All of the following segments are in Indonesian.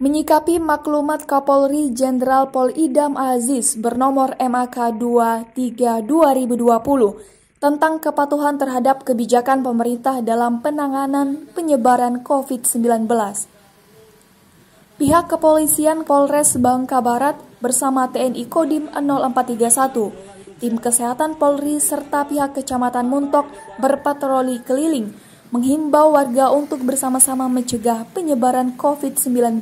Menyikapi maklumat Kapolri Jenderal Pol Idam Aziz bernomor MAK 23 2020 tentang kepatuhan terhadap kebijakan pemerintah dalam penanganan penyebaran COVID-19. Pihak kepolisian Polres Bangka Barat bersama TNI Kodim 0431, tim kesehatan Polri serta pihak Kecamatan Muntok berpatroli keliling menghimbau warga untuk bersama-sama mencegah penyebaran COVID-19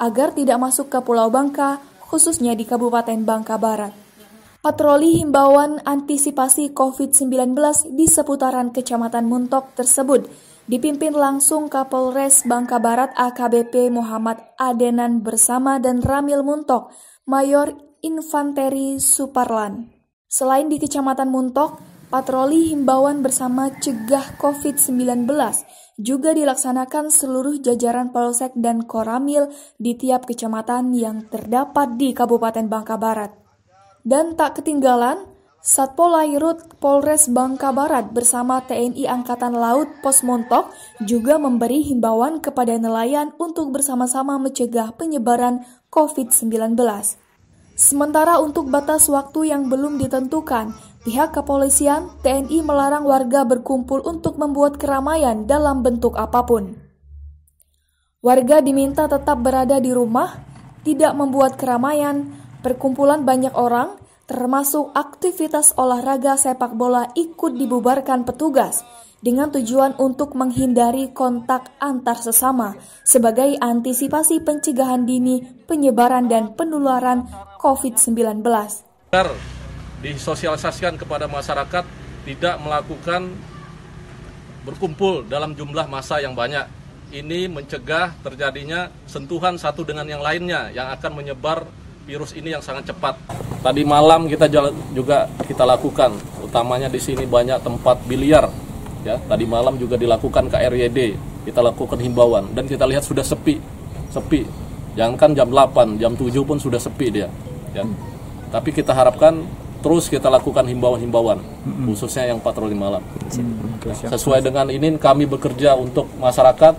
agar tidak masuk ke Pulau Bangka, khususnya di Kabupaten Bangka Barat. Patroli himbauan antisipasi COVID-19 di seputaran Kecamatan Muntok tersebut dipimpin langsung Kapolres Bangka Barat AKBP Muhammad Adenan bersama dan Ramil Muntok, Mayor Infanteri Suparlan. Selain di Kecamatan Muntok, patroli himbauan bersama cegah COVID-19 juga dilaksanakan seluruh jajaran Polsek dan Koramil di tiap kecamatan yang terdapat di Kabupaten Bangka Barat. Dan tak ketinggalan, Satpol Airut Polres Bangka Barat bersama TNI Angkatan Laut Pos Montok juga memberi himbauan kepada nelayan untuk bersama-sama mencegah penyebaran COVID-19. Sementara untuk batas waktu yang belum ditentukan, Pihak kepolisian, TNI melarang warga berkumpul untuk membuat keramaian dalam bentuk apapun. Warga diminta tetap berada di rumah, tidak membuat keramaian, perkumpulan banyak orang, termasuk aktivitas olahraga sepak bola ikut dibubarkan petugas dengan tujuan untuk menghindari kontak antar sesama sebagai antisipasi pencegahan dini penyebaran dan penularan COVID-19 disosialisasikan kepada masyarakat tidak melakukan berkumpul dalam jumlah massa yang banyak. Ini mencegah terjadinya sentuhan satu dengan yang lainnya yang akan menyebar virus ini yang sangat cepat. Tadi malam kita juga kita lakukan, utamanya di sini banyak tempat biliar. Ya, tadi malam juga dilakukan KRYD, kita lakukan himbauan dan kita lihat sudah sepi, sepi. Jangan kan jam 8, jam 7 pun sudah sepi dia. Ya. Tapi kita harapkan terus kita lakukan himbauan-himbauan mm-hmm. khususnya yang patroli malam mm-hmm. sesuai dengan ini kami bekerja untuk masyarakat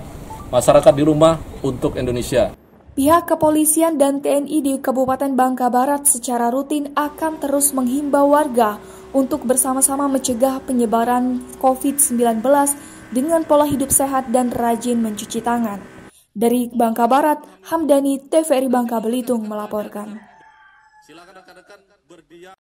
masyarakat di rumah untuk Indonesia Pihak kepolisian dan TNI di Kabupaten Bangka Barat secara rutin akan terus menghimbau warga untuk bersama-sama mencegah penyebaran COVID-19 dengan pola hidup sehat dan rajin mencuci tangan. Dari Bangka Barat, Hamdani TVRI Bangka Belitung melaporkan. Silakan rekan-rekan berdiam.